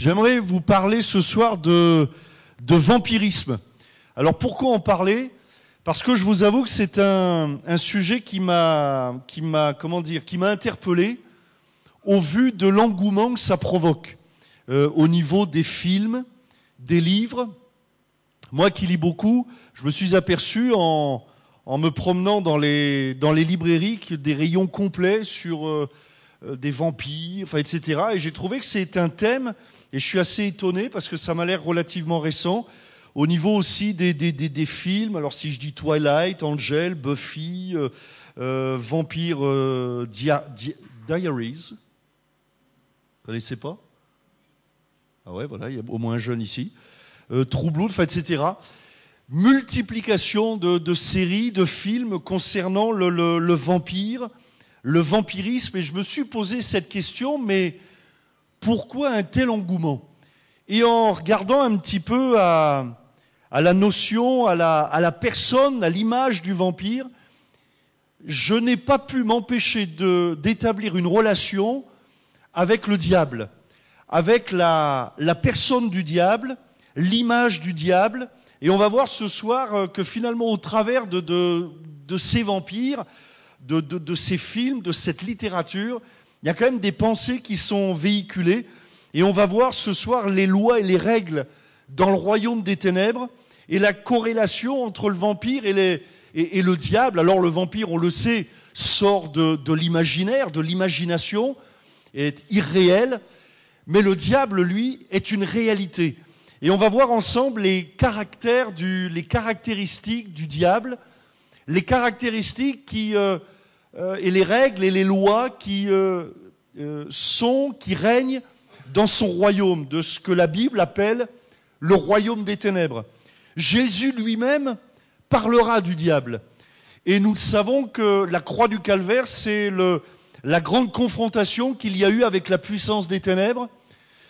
J'aimerais vous parler ce soir de, de, vampirisme. Alors pourquoi en parler Parce que je vous avoue que c'est un, sujet qui m'a, qui m'a, comment dire, qui m'a interpellé au vu de l'engouement que ça provoque euh, au niveau des films, des livres. Moi qui lis beaucoup, je me suis aperçu en, me promenant dans les, dans les librairies des rayons complets sur euh, euh, des vampires, enfin, etc. Et j'ai trouvé que c'est un thème et je suis assez étonné parce que ça m'a l'air relativement récent. Au niveau aussi des, des, des, films, alors si je dis Twilight, Angel, Buffy, euh, euh, Vampire euh, Diaries, vous connaissez pas Ah ouais, voilà, il y a au moins un jeune ici. True Blood, etc. Multiplication de, de, séries, de films concernant le, le, le, vampire, le vampirisme. Et je me suis posé cette question, mais pourquoi un tel engouement Et en regardant un petit peu à, la notion, à la, personne, à l'image du vampire, je n'ai pas pu m'empêcher d'établir une relation avec le diable, avec la, personne du diable, l'image du diable. Et on va voir ce soir euh, que finalement, au travers de, ces vampires, de, ces films, de cette littérature, il y a quand même des pensées qui sont véhiculées. Et on va voir ce soir les lois et les règles dans le royaume des ténèbres et la corrélation entre le vampire et, le diable. Alors le vampire, on le sait, sort de l'imaginaire, de l'imagination, est irréel, mais le diable, lui, est une réalité. Et on va voir ensemble les caractères les caractéristiques du diable, les caractéristiques qui euh, euh, et les règles et les lois qui euh, euh, sont, qui règnent dans son royaume, de ce que la Bible appelle le royaume des ténèbres. Jésus lui-même parlera du diable. Et nous savons que la croix du calvaire, c'est la grande confrontation qu'il y a eu avec la puissance des ténèbres.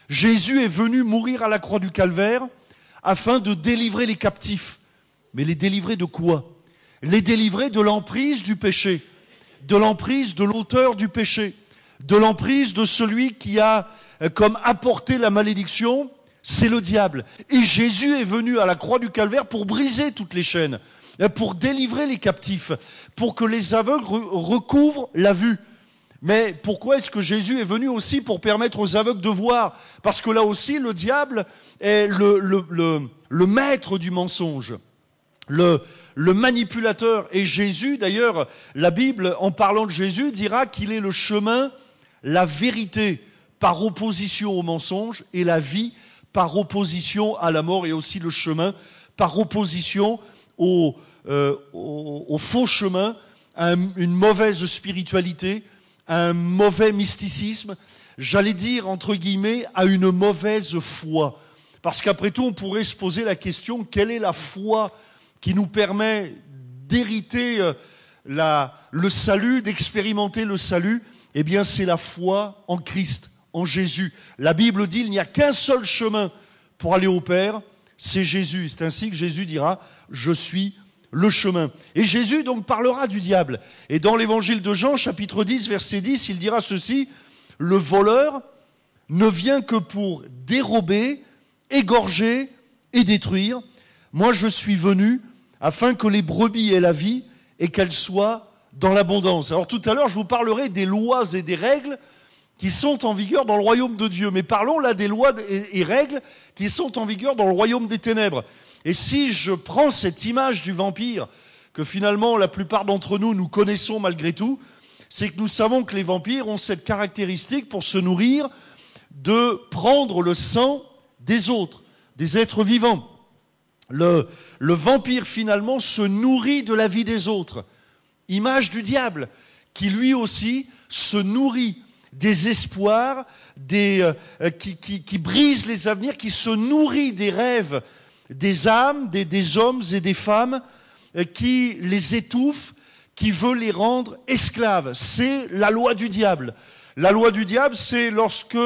Jésus est venu mourir à la croix du calvaire afin de délivrer les captifs. Mais les délivrer de quoi Les délivrer de l'emprise du péché de l'emprise de l'auteur du péché, de l'emprise de celui qui a euh, comme apporté la malédiction, c'est le diable. Et Jésus est venu à la croix du Calvaire pour briser toutes les chaînes, euh, pour délivrer les captifs, pour que les aveugles recouvrent la vue. Mais pourquoi est-ce que Jésus est venu aussi pour permettre aux aveugles de voir Parce que là aussi, le diable est le, le maître du mensonge. Le, manipulateur. est Jésus, d'ailleurs, la Bible, en parlant de Jésus, dira qu'il est le chemin, la vérité par opposition au mensonge et la vie par opposition à la mort et aussi le chemin par opposition au, euh, au faux chemin, à une mauvaise spiritualité, à un mauvais mysticisme, j'allais dire, entre guillemets, à une mauvaise foi. Parce qu'après tout, on pourrait se poser la question, quelle est la foi qui nous permet d'hériter euh, le salut, d'expérimenter le salut, eh bien c'est la foi en Christ, en Jésus. La Bible dit il n'y a qu'un seul chemin pour aller au Père, c'est Jésus. C'est ainsi que Jésus dira Je suis le chemin. Et Jésus donc parlera du diable. Et dans l'évangile de Jean, chapitre 10, verset 10, il dira ceci Le voleur ne vient que pour dérober, égorger et détruire. Moi, je suis venu afin que les brebis aient la vie et qu'elles soient dans l'abondance. Alors tout à l'heure, je vous parlerai des lois et des règles qui sont en vigueur dans le royaume de Dieu. Mais parlons là des lois et règles qui sont en vigueur dans le royaume des ténèbres. Et si je prends cette image du vampire, que finalement la plupart d'entre nous nous connaissons malgré tout, c'est que nous savons que les vampires ont cette caractéristique pour se nourrir de prendre le sang des autres, des êtres vivants. Le, le, vampire finalement se nourrit de la vie des autres. Image du diable, qui lui aussi se nourrit des espoirs, des, euh, euh, qui, brise les avenirs, qui se nourrit des rêves des âmes, des, hommes et des femmes, euh, qui les étouffe, qui veut les rendre esclaves. C'est la loi du diable. La loi du diable, c'est lorsque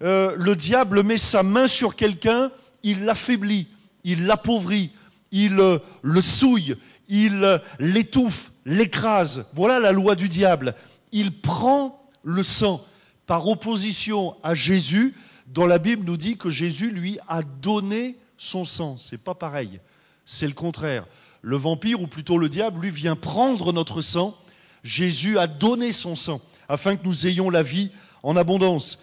le diable met sa main sur quelqu'un, il l'affaiblit il l'appauvrit, il euh, le souille, il euh, l'étouffe, l'écrase. Voilà la loi du diable. Il prend le sang par opposition à Jésus, dont la Bible nous dit que Jésus, lui, a donné son sang. C'est pas pareil. C'est le contraire. Le vampire, ou plutôt le diable, lui vient prendre notre sang. Jésus a donné son sang afin que nous ayons la vie en abondance.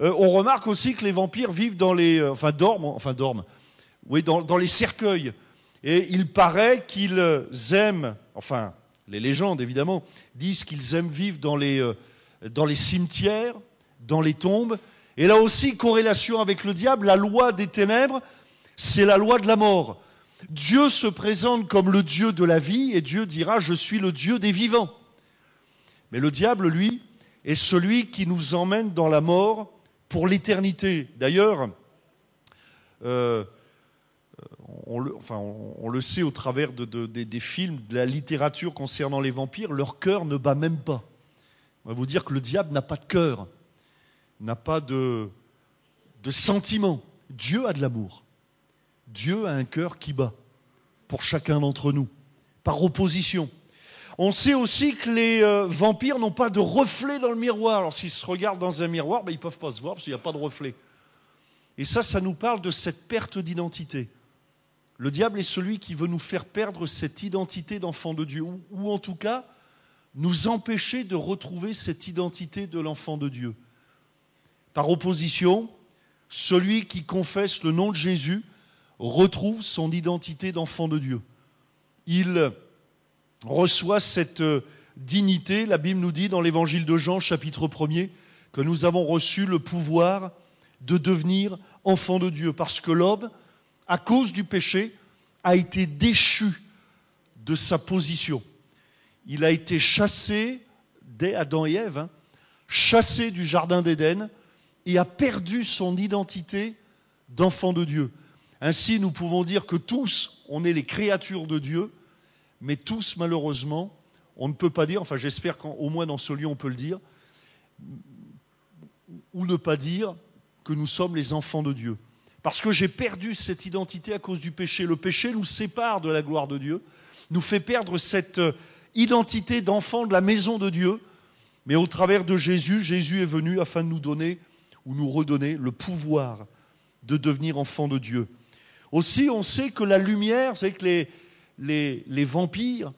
Euh, on remarque aussi que les vampires vivent dans les, enfin dorment, enfin dorment, oui, dans, les cercueils. Et il paraît qu'ils aiment, enfin, les légendes évidemment, disent qu'ils aiment vivre dans les, euh, dans les cimetières, dans les tombes. Et là aussi, corrélation avec le diable, la loi des ténèbres, c'est la loi de la mort. Dieu se présente comme le Dieu de la vie et Dieu dira, je suis le Dieu des vivants. Mais le diable, lui, est celui qui nous emmène dans la mort pour l'éternité. D'ailleurs, euh, on le, sait au travers de, des films, de la littérature concernant les vampires, leur cœur ne bat même pas. On va vous dire que le diable n'a pas de cœur, n'a pas de, de sentiment. Dieu a de l'amour. Dieu a un cœur qui bat pour chacun d'entre nous, par opposition. On sait aussi que les euh, vampires n'ont pas de reflet dans le miroir. Alors s'ils se regardent dans un miroir, ben, ils ne peuvent pas se voir parce qu'il n'y a pas de reflet. Et ça, ça nous parle de cette perte d'identité. Le diable est celui qui veut nous faire perdre cette identité d'enfant de Dieu, ou, en tout cas nous empêcher de retrouver cette identité de l'enfant de Dieu. Par opposition, celui qui confesse le nom de Jésus retrouve son identité d'enfant de Dieu. Il reçoit cette euh, dignité, la Bible nous dit dans l'évangile de Jean chapitre 1er, que nous avons reçu le pouvoir de devenir enfant de Dieu, parce que l'homme à cause du péché, a été déchu de sa position. Il a été chassé, dès Adam et Ève, hein, chassé du Jardin d'Éden et a perdu son identité d'enfant de Dieu. Ainsi, nous pouvons dire que tous, on est les créatures de Dieu, mais tous, malheureusement, on ne peut pas dire, enfin j'espère qu'au moins dans ce lieu on peut le dire, ou ne pas dire que nous sommes les enfants de Dieu. Parce que j'ai perdu cette identité à cause du péché. Le péché nous sépare de la gloire de Dieu, nous fait perdre cette euh, identité d'enfant de la maison de Dieu. Mais au travers de Jésus, Jésus est venu afin de nous donner ou nous redonner le pouvoir de devenir enfant de Dieu. Aussi, on sait que la lumière, vous savez que les, les, vampires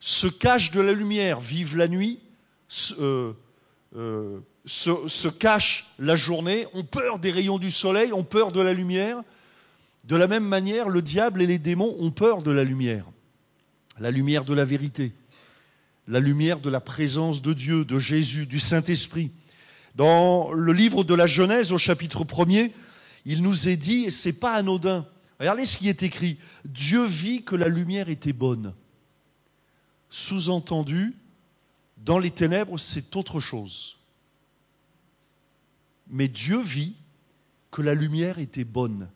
se cachent de la lumière, vivent la nuit, euh, euh, se, cachent la journée, ont peur des rayons du soleil, ont peur de la lumière. De la même manière, le diable et les démons ont peur de la lumière, la lumière de la vérité, la lumière de la présence de Dieu, de Jésus, du Saint-Esprit. Dans le livre de la Genèse au chapitre 1er, il nous est dit, et n'est pas anodin, regardez ce qui est écrit, Dieu vit que la lumière était bonne. Sous-entendu, dans les ténèbres, c'est autre chose mais Dieu vit que la lumière était bonne.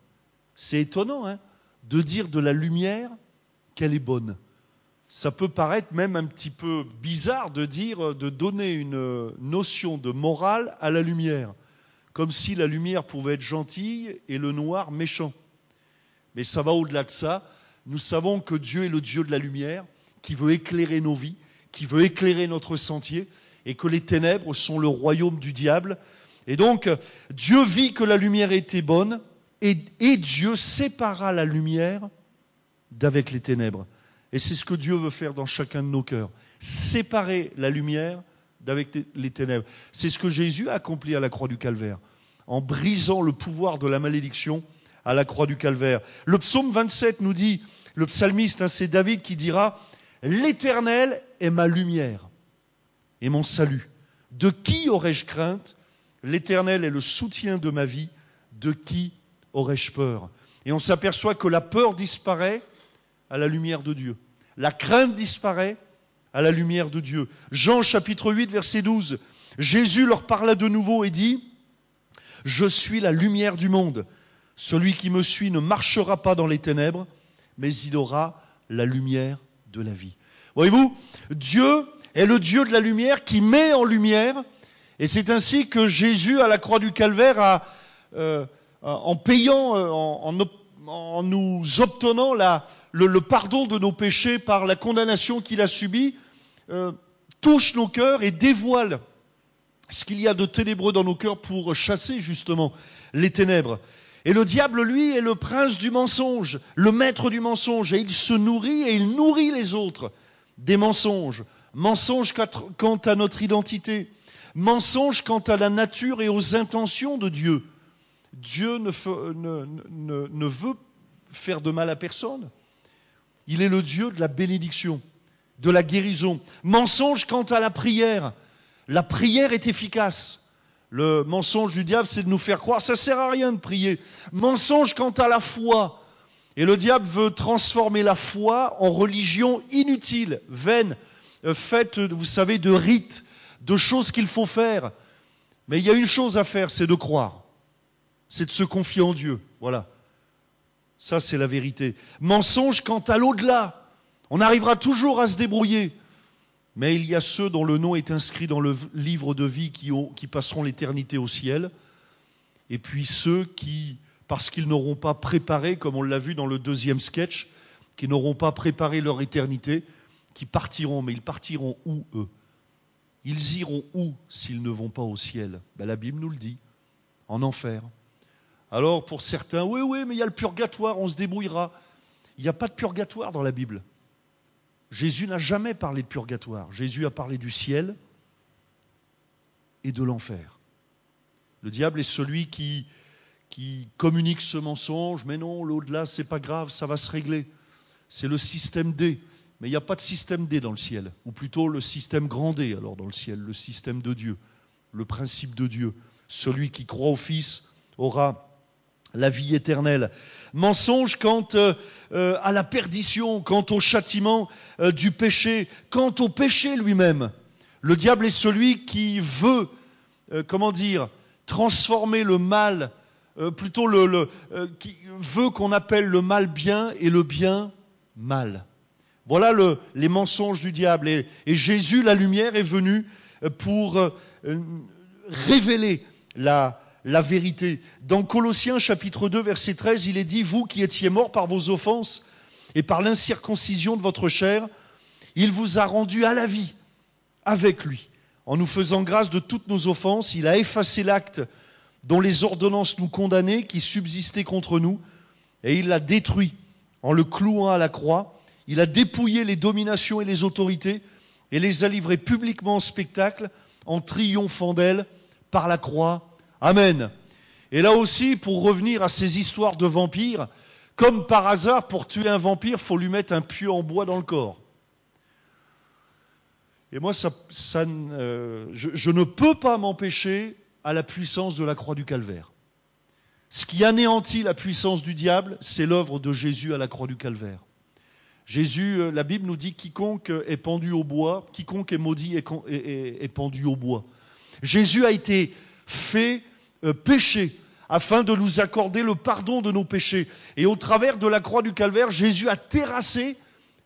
C'est étonnant hein, de dire de la lumière qu'elle est bonne. Ça peut paraître même un petit peu bizarre de dire, de donner une notion de morale à la lumière, comme si la lumière pouvait être gentille et le noir méchant. Mais ça va au-delà de ça. Nous savons que Dieu est le Dieu de la lumière, qui veut éclairer nos vies, qui veut éclairer notre sentier, et que les ténèbres sont le royaume du diable, et donc, Dieu vit que la lumière était bonne, et, Dieu sépara la lumière d'avec les ténèbres. Et c'est ce que Dieu veut faire dans chacun de nos cœurs. Séparer la lumière d'avec les ténèbres. C'est ce que Jésus a accompli à la croix du Calvaire, en brisant le pouvoir de la malédiction à la croix du Calvaire. Le psaume 27 nous dit, le psalmiste, hein, c'est David qui dira, L'Éternel est ma lumière et mon salut. De qui aurais-je crainte L'Éternel est le soutien de ma vie, de qui aurais-je peur Et on s'aperçoit que la peur disparaît à la lumière de Dieu. La crainte disparaît à la lumière de Dieu. Jean chapitre 8, verset 12. Jésus leur parla de nouveau et dit, Je suis la lumière du monde. Celui qui me suit ne marchera pas dans les ténèbres, mais il aura la lumière de la vie. Voyez-vous, Dieu est le Dieu de la lumière qui met en lumière et c'est ainsi que Jésus, à la croix du Calvaire, euh, en payant, euh, en, nous obtenant le, pardon de nos péchés par la condamnation qu'il a subie, euh, touche nos cœurs et dévoile ce qu'il y a de ténébreux dans nos cœurs pour chasser justement les ténèbres. Et le diable, lui, est le prince du mensonge, le maître du mensonge, et il se nourrit et il nourrit les autres des mensonges, mensonges quant à notre identité, mensonge quant à la nature et aux intentions de Dieu. Dieu ne, veut faire de mal à personne. Il est le Dieu de la bénédiction, de la guérison. Mensonge quant à la prière. La prière est efficace. Le mensonge du diable, c'est de nous faire croire, ça sert à rien de prier. Mensonge quant à la foi. Et le diable veut transformer la foi en religion inutile, vaine, euh, faite, vous savez, de rites, de choses qu'il faut faire. Mais il y a une chose à faire, c'est de croire. C'est de se confier en Dieu. Voilà. Ça, c'est la vérité. Mensonge quant à l'au-delà. On arrivera toujours à se débrouiller. Mais il y a ceux dont le nom est inscrit dans le livre de vie qui, qui passeront l'éternité au ciel. Et puis ceux qui, parce qu'ils n'auront pas préparé, comme on l'a vu dans le deuxième sketch, qui n'auront pas préparé leur éternité, qui partiront. Mais ils partiront où, eux ils iront où s'ils ne vont pas au ciel ben, La Bible nous le dit, en enfer. Alors pour certains, oui, oui, mais il y a le purgatoire, on se débrouillera. Il n'y a pas de purgatoire dans la Bible. Jésus n'a jamais parlé de purgatoire. Jésus a parlé du ciel et de l'enfer. Le diable est celui qui, qui communique ce mensonge, mais non, l'au-delà, n'est pas grave, ça va se régler. C'est le système D mais il n'y a pas de système D dans le ciel, ou plutôt le système grand D, alors dans le ciel, le système de Dieu, le principe de Dieu. Celui qui croit au Fils aura la vie éternelle. Mensonge quant euh, à la perdition, quant au châtiment euh, du péché, quant au péché lui-même. Le diable est celui qui veut, euh, comment dire, transformer le mal, plutôt le qui veut qu'on appelle le mal bien et le bien mal. Voilà les mensonges du diable. Et, Jésus, la lumière, est venu euh, pour euh, euh, révéler la, vérité. Dans Colossiens chapitre 2, verset 13, il est dit, vous qui étiez morts par vos offenses et par l'incirconcision de votre chair, il vous a rendu à la vie avec lui. En nous faisant grâce de toutes nos offenses, il a effacé l'acte dont les ordonnances nous condamnaient, qui subsistaient contre nous, et il l'a détruit en le clouant à la croix. Il a dépouillé les dominations et les autorités et les a livrées publiquement en spectacle en triomphant d'elles par la croix. Amen. Et là aussi, pour revenir à ces histoires de vampires, comme par hasard, pour tuer un vampire, faut lui mettre un pieu en bois dans le corps. Et moi, ça, euh, je ne peux pas m'empêcher à la puissance de la croix du calvaire. Ce qui anéantit la puissance du diable, c'est l'œuvre de Jésus à la croix du calvaire. Jésus, euh, la Bible nous dit quiconque est pendu au bois, quiconque est maudit est, est, pendu au bois. Jésus a été fait euh, péché afin de nous accorder le pardon de nos péchés. Et au travers de la croix du Calvaire, Jésus a terrassé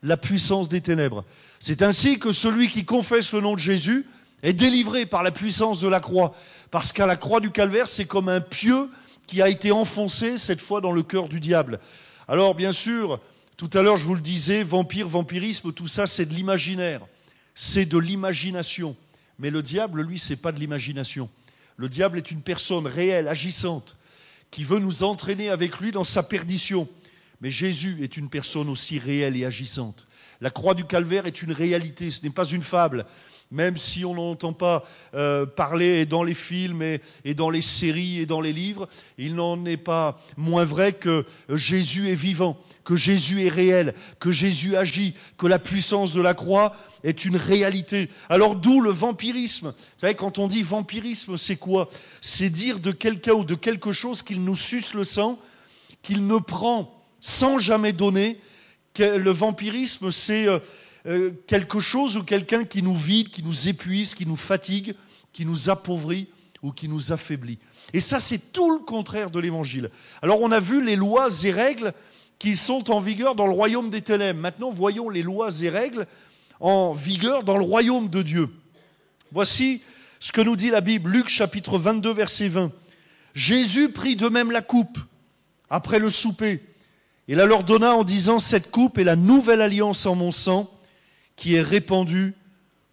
la puissance des ténèbres. C'est ainsi que celui qui confesse le nom de Jésus est délivré par la puissance de la croix. Parce qu'à la croix du Calvaire, c'est comme un pieu qui a été enfoncé cette fois dans le cœur du diable. Alors bien sûr, tout à l'heure, je vous le disais, vampire, vampirisme, tout ça, c'est de l'imaginaire, c'est de l'imagination. Mais le diable, lui, c'est pas de l'imagination. Le diable est une personne réelle, agissante, qui veut nous entraîner avec lui dans sa perdition. Mais Jésus est une personne aussi réelle et agissante. La croix du calvaire est une réalité, ce n'est pas une fable même si on n'entend pas euh, parler dans les films et, dans les séries et dans les livres, il n'en est pas moins vrai que Jésus est vivant, que Jésus est réel, que Jésus agit, que la puissance de la croix est une réalité. Alors d'où le vampirisme Vous savez, quand on dit vampirisme, c'est quoi C'est dire de quelqu'un ou de quelque chose qu'il nous suce le sang, qu'il ne prend sans jamais donner. Le vampirisme, c'est... Euh, euh, quelque chose ou quelqu'un qui nous vide, qui nous épuise, qui nous fatigue, qui nous appauvrit ou qui nous affaiblit. Et ça, c'est tout le contraire de l'Évangile. Alors on a vu les lois et règles qui sont en vigueur dans le royaume des ténèbres. Maintenant, voyons les lois et règles en vigueur dans le royaume de Dieu. Voici ce que nous dit la Bible, Luc chapitre 22, verset 20. Jésus prit de même la coupe après le souper et la leur donna en disant, cette coupe est la nouvelle alliance en mon sang qui est répandu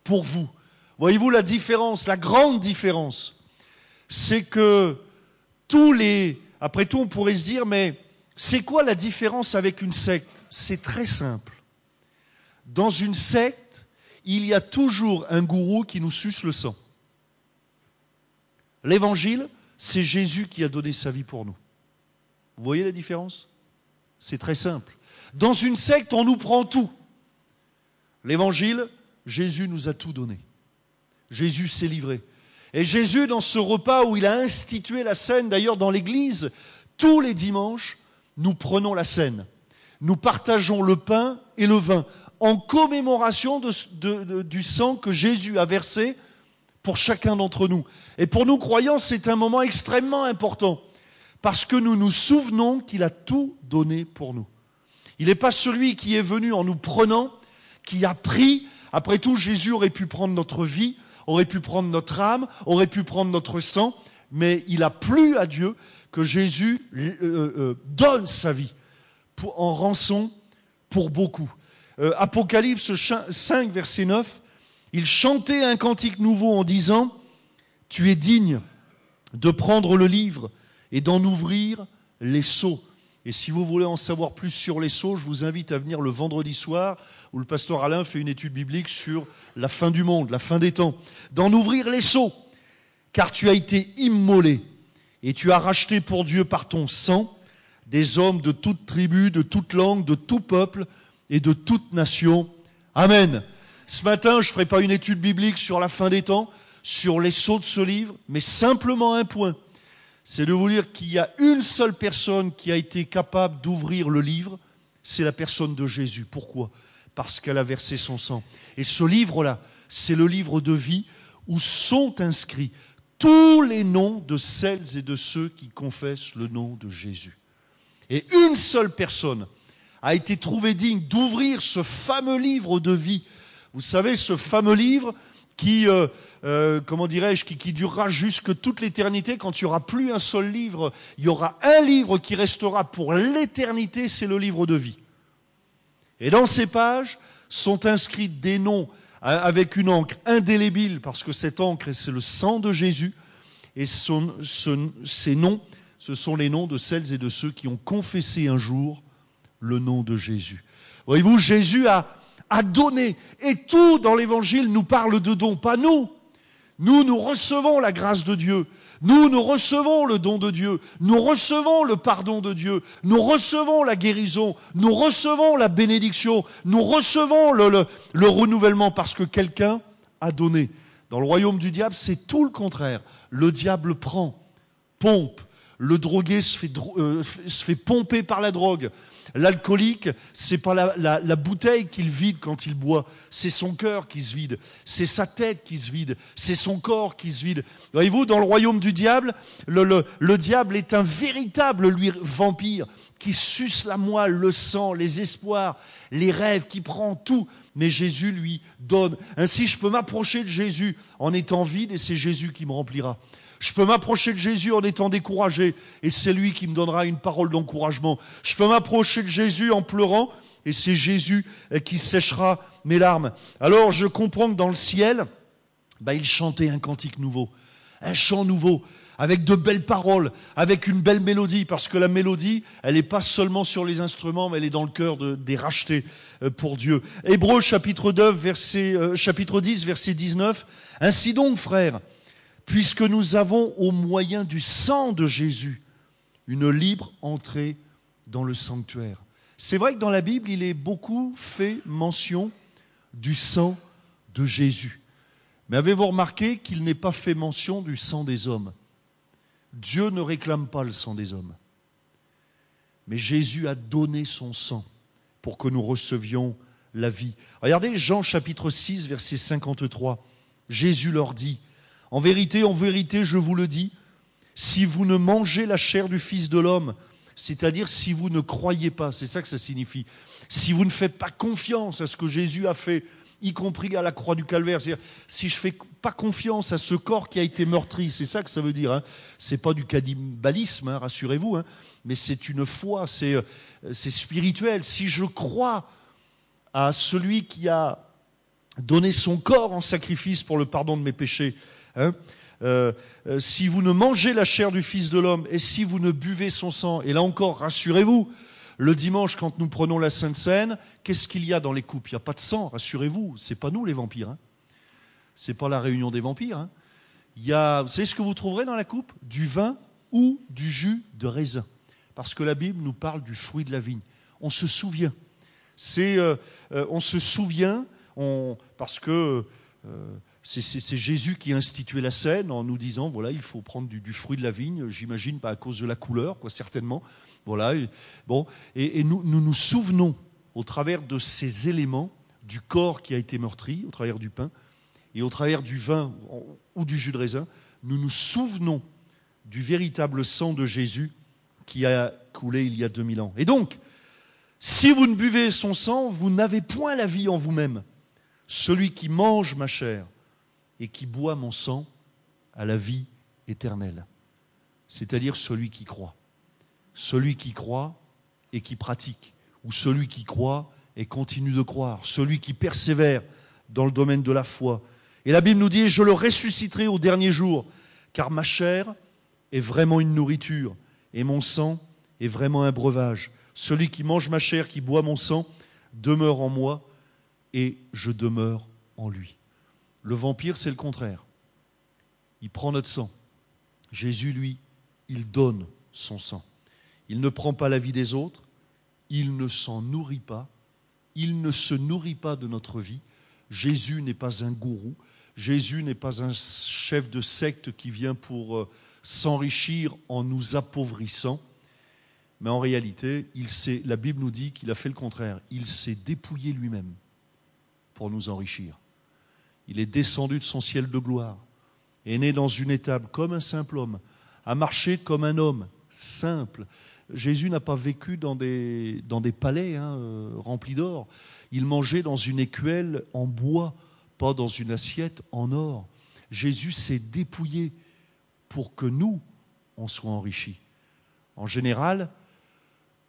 pour vous. Voyez-vous la différence, la grande différence, c'est que tous les... Après tout, on pourrait se dire, mais c'est quoi la différence avec une secte C'est très simple. Dans une secte, il y a toujours un gourou qui nous suce le sang. L'évangile, c'est Jésus qui a donné sa vie pour nous. Vous voyez la différence C'est très simple. Dans une secte, on nous prend tout. L'évangile, Jésus nous a tout donné. Jésus s'est livré. Et Jésus, dans ce repas où il a institué la scène, d'ailleurs dans l'Église, tous les dimanches, nous prenons la scène. Nous partageons le pain et le vin en commémoration du sang que Jésus a versé pour chacun d'entre nous. Et pour nous croyants, c'est un moment extrêmement important parce que nous nous souvenons qu'il a tout donné pour nous. Il n'est pas celui qui est venu en nous prenant, qui a pris. Après tout, Jésus aurait pu prendre notre vie, aurait pu prendre notre âme, aurait pu prendre notre sang, mais il a plu à Dieu que Jésus euh, euh, euh, donne sa vie en rançon pour beaucoup. Apocalypse 5, verset 9, il chantait un cantique nouveau en disant, Tu es digne de prendre le livre et d'en ouvrir les sceaux, et si vous voulez en savoir plus sur les sceaux, je vous invite à venir le vendredi soir où le pasteur Alain fait une étude biblique sur la fin du monde, la fin des temps. D'en ouvrir les sceaux, car tu as été immolé et tu as racheté pour Dieu par ton sang des hommes de toute tribu, de toute langue, de tout peuple et de toute nation. Amen. Ce matin, je ne ferai pas une étude biblique sur la fin des temps, sur les sceaux de ce livre, mais simplement un point c'est de vous dire qu'il y a une seule personne qui a été capable d'ouvrir le livre, c'est la personne de Jésus. Pourquoi Parce qu'elle a versé son sang. Et ce livre-là, c'est le livre de vie où sont inscrits tous les noms de celles et de ceux qui confessent le nom de Jésus. Et une seule personne a été trouvée digne d'ouvrir ce fameux livre de vie. Vous savez, ce fameux livre, qui, euh, euh, comment dirais-je, qui, durera jusque toute l'éternité. Quand il n'y aura plus un seul livre, il y aura un livre qui restera pour l'éternité, c'est le livre de vie. Et dans ces pages sont inscrits des noms hein, avec une encre indélébile, parce que cette encre, c'est le sang de Jésus, et ce, ces noms, ce sont les noms de celles et de ceux qui ont confessé un jour le nom de Jésus. Voyez-vous, Jésus a a donné Et tout dans l'évangile nous parle de don, pas nous. Nous, nous recevons la grâce de Dieu. Nous, nous recevons le don de Dieu. Nous recevons le pardon de Dieu. Nous recevons la guérison. Nous recevons la bénédiction. Nous recevons le renouvellement parce que quelqu'un a donné. Dans le royaume du diable, c'est tout le contraire. Le diable prend, pompe, le drogué euh, se fait, pomper par la drogue. L'alcoolique, c'est pas la, la, bouteille qu'il vide quand il boit, c'est son cœur qui se vide, c'est sa tête qui se vide, c'est son corps qui se vide. Voyez-vous, dans le royaume du diable, le, le diable est un véritable lui, vampire qui suce la moelle, le sang, les espoirs, les rêves, qui prend tout. Mais Jésus lui donne. Ainsi, je peux m'approcher de Jésus en étant vide et c'est Jésus qui me remplira. Je peux m'approcher de Jésus en étant découragé et c'est lui qui me donnera une parole d'encouragement. Je peux m'approcher de Jésus en pleurant et c'est Jésus euh, qui séchera mes larmes. Alors je comprends que dans le ciel, bah, il chantait un cantique nouveau, un chant nouveau avec de belles paroles, avec une belle mélodie, parce que la mélodie, elle n'est pas seulement sur les instruments, mais elle est dans le cœur des rachetés euh, pour Dieu. Hébreux chapitre, euh, chapitre 10, verset 19. Ainsi donc, frères, puisque nous avons au moyen du sang de Jésus une libre entrée dans le sanctuaire. C'est vrai que dans la Bible, il est beaucoup fait mention du sang de Jésus. Mais avez-vous remarqué qu'il n'est pas fait mention du sang des hommes Dieu ne réclame pas le sang des hommes. Mais Jésus a donné son sang pour que nous recevions la vie. Regardez Jean chapitre 6, verset 53. Jésus leur dit, En vérité, en vérité, je vous le dis, si vous ne mangez la chair du Fils de l'homme, c'est-à-dire si vous ne croyez pas, c'est ça que ça signifie, si vous ne faites pas confiance à ce que Jésus a fait, y compris à la croix du calvaire. C'est-à-dire, si je ne fais pas confiance à ce corps qui a été meurtri, c'est ça que ça veut dire. Hein. ce n'est pas du cannibalisme, hein, rassurez-vous, hein, mais c'est une foi, c'est, euh, c'est spirituel. Si je crois à celui qui a donné son corps en sacrifice pour le pardon de mes péchés, euh, euh, si vous ne mangez la chair du Fils de l'homme et si vous ne buvez son sang, et là encore, rassurez-vous, le dimanche, quand nous prenons la Sainte Seine, qu'est-ce qu'il y a dans les coupes Il n'y a pas de sang, rassurez-vous, c'est pas nous les vampires. Hein. C'est pas la réunion des vampires. Hein. Il y vous savez ce que vous trouverez dans la coupe Du vin ou du jus de raisin. Parce que la Bible nous parle du fruit de la vigne. On se souvient. C'est, euh, euh, on se souvient on, parce que euh, c'est Jésus qui a institué la scène en nous disant voilà, il faut prendre du, du fruit de la vigne, j'imagine pas à cause de la couleur, quoi, certainement, voilà. Bon, et, nous, nous, nous souvenons, au travers de ces éléments, du corps qui a été meurtri, au travers du pain, et au travers du vin ou du jus de raisin, nous nous souvenons du véritable sang de Jésus qui a coulé il y a 2000 ans. Et donc, si vous ne buvez son sang, vous n'avez point la vie en vous-même. Celui qui mange ma chair et qui boit mon sang a la vie éternelle, c'est-à-dire celui qui croit celui qui croit et qui pratique, ou celui qui croit et continue de croire, celui qui persévère dans le domaine de la foi. Et la Bible nous dit, je le ressusciterai au dernier jour, car ma chair est vraiment une nourriture, et mon sang est vraiment un breuvage. Celui qui mange ma chair, qui boit mon sang, demeure en moi, et je demeure en lui. Le vampire, c'est le contraire. Il prend notre sang. Jésus, lui, il donne son sang il ne prend pas la vie des autres, il ne s'en nourrit pas, il ne se nourrit pas de notre vie. Jésus n'est pas un gourou, Jésus n'est pas un chef de secte qui vient pour euh, s'enrichir en nous appauvrissant, mais en réalité, il la Bible nous dit qu'il a fait le contraire, il s'est dépouillé lui-même pour nous enrichir. Il est descendu de son ciel de gloire, est né dans une étable comme un simple homme, a marché comme un homme simple, Jésus n'a pas vécu dans des, dans des palais hein, euh, remplis d'or. Il mangeait dans une écuelle en bois, pas dans une assiette en or. Jésus s'est dépouillé pour que nous, on soit enrichis. En général,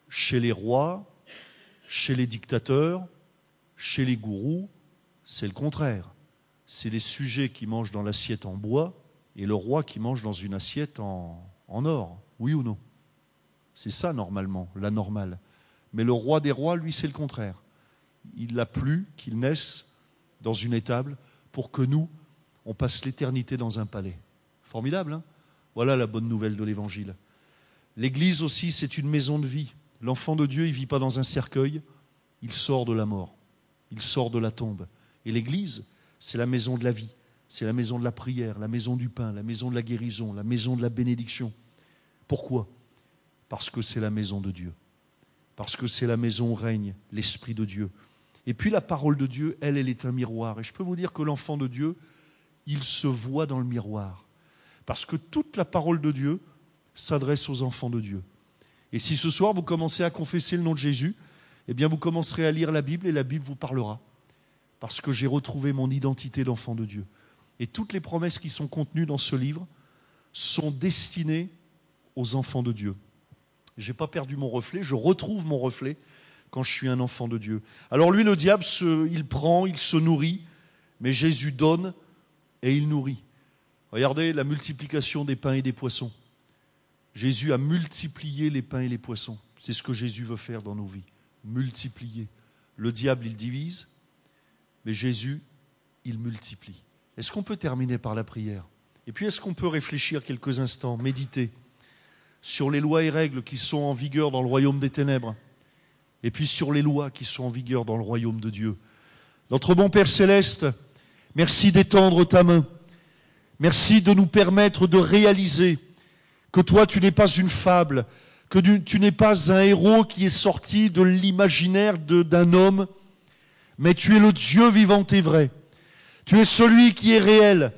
chez les rois, chez les dictateurs, chez les gourous, c'est le contraire. C'est les sujets qui mangent dans l'assiette en bois et le roi qui mange dans une assiette en or. Oui ou non c'est ça normalement, la normale. Mais le roi des rois, lui, c'est le contraire. Il a plu qu'il naisse dans une étable pour que nous, on passe l'éternité dans un palais. Formidable, hein Voilà la bonne nouvelle de l'Évangile. L'Église aussi, c'est une maison de vie. L'enfant de Dieu, il ne vit pas dans un cercueil, il sort de la mort, il sort de la tombe. Et l'Église, c'est la maison de la vie, c'est la maison de la prière, la maison du pain, la maison de la guérison, la maison de la bénédiction. Pourquoi parce que c'est la maison de Dieu. Parce que c'est la maison où règne l'Esprit de Dieu. Et puis la parole de Dieu, elle, elle est un miroir. Et je peux vous dire que l'enfant de Dieu, il se voit dans le miroir. Parce que toute la parole de Dieu s'adresse aux enfants de Dieu. Et si ce soir vous commencez à confesser le nom de Jésus, eh bien vous commencerez à lire la Bible et la Bible vous parlera. Parce que j'ai retrouvé mon identité d'enfant de Dieu. Et toutes les promesses qui sont contenues dans ce livre sont destinées aux enfants de Dieu j'ai pas perdu mon reflet, je retrouve mon reflet quand je suis un enfant de Dieu. Alors lui, le diable, il prend, il se nourrit, mais Jésus donne et il nourrit. Regardez la multiplication des pains et des poissons. Jésus a multiplié les pains et les poissons. C'est ce que Jésus veut faire dans nos vies, multiplier. Le diable, il divise, mais Jésus, il multiplie. Est-ce qu'on peut terminer par la prière Et puis, est-ce qu'on peut réfléchir quelques instants, méditer sur les lois et règles qui sont en vigueur dans le royaume des ténèbres, et puis sur les lois qui sont en vigueur dans le royaume de Dieu. Notre bon Père céleste, merci d'étendre ta main. Merci de nous permettre de réaliser que toi, tu n'es pas une fable, que tu n'es pas un héros qui est sorti de l'imaginaire d'un homme, mais tu es le Dieu vivant et vrai. Tu es celui qui est réel,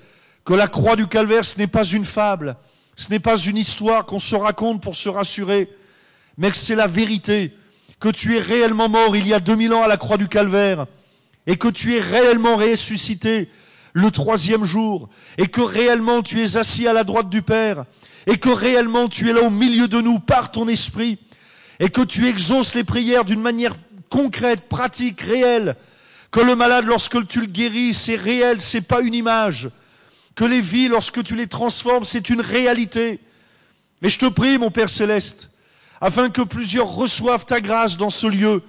que la croix du calvaire, ce n'est pas une fable, ce n'est pas une histoire qu'on se raconte pour se rassurer, mais que c'est la vérité, que tu es réellement mort il y a 2000 ans à la croix du Calvaire, et que tu es réellement ressuscité le troisième jour, et que réellement tu es assis à la droite du Père, et que réellement tu es là au milieu de nous par ton esprit, et que tu exauces les prières d'une manière concrète, pratique, réelle, que le malade, lorsque tu le guéris, c'est réel, c'est pas une image, que les vies, lorsque tu les transformes, c'est une réalité. Mais je te prie, mon Père céleste, afin que plusieurs reçoivent ta grâce dans ce lieu,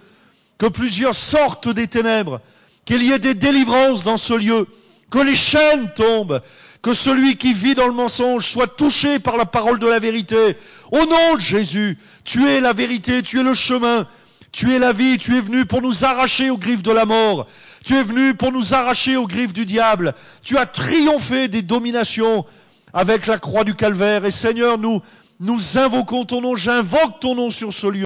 que plusieurs sortent des ténèbres, qu'il y ait des délivrances dans ce lieu, que les chaînes tombent, que celui qui vit dans le mensonge soit touché par la parole de la vérité. Au nom de Jésus, tu es la vérité, tu es le chemin, tu es la vie, tu es venu pour nous arracher aux griffes de la mort. Tu es venu pour nous arracher aux griffes du diable. Tu as triomphé des dominations avec la croix du calvaire. Et Seigneur, nous, nous invoquons ton nom. J'invoque ton nom sur ce lieu.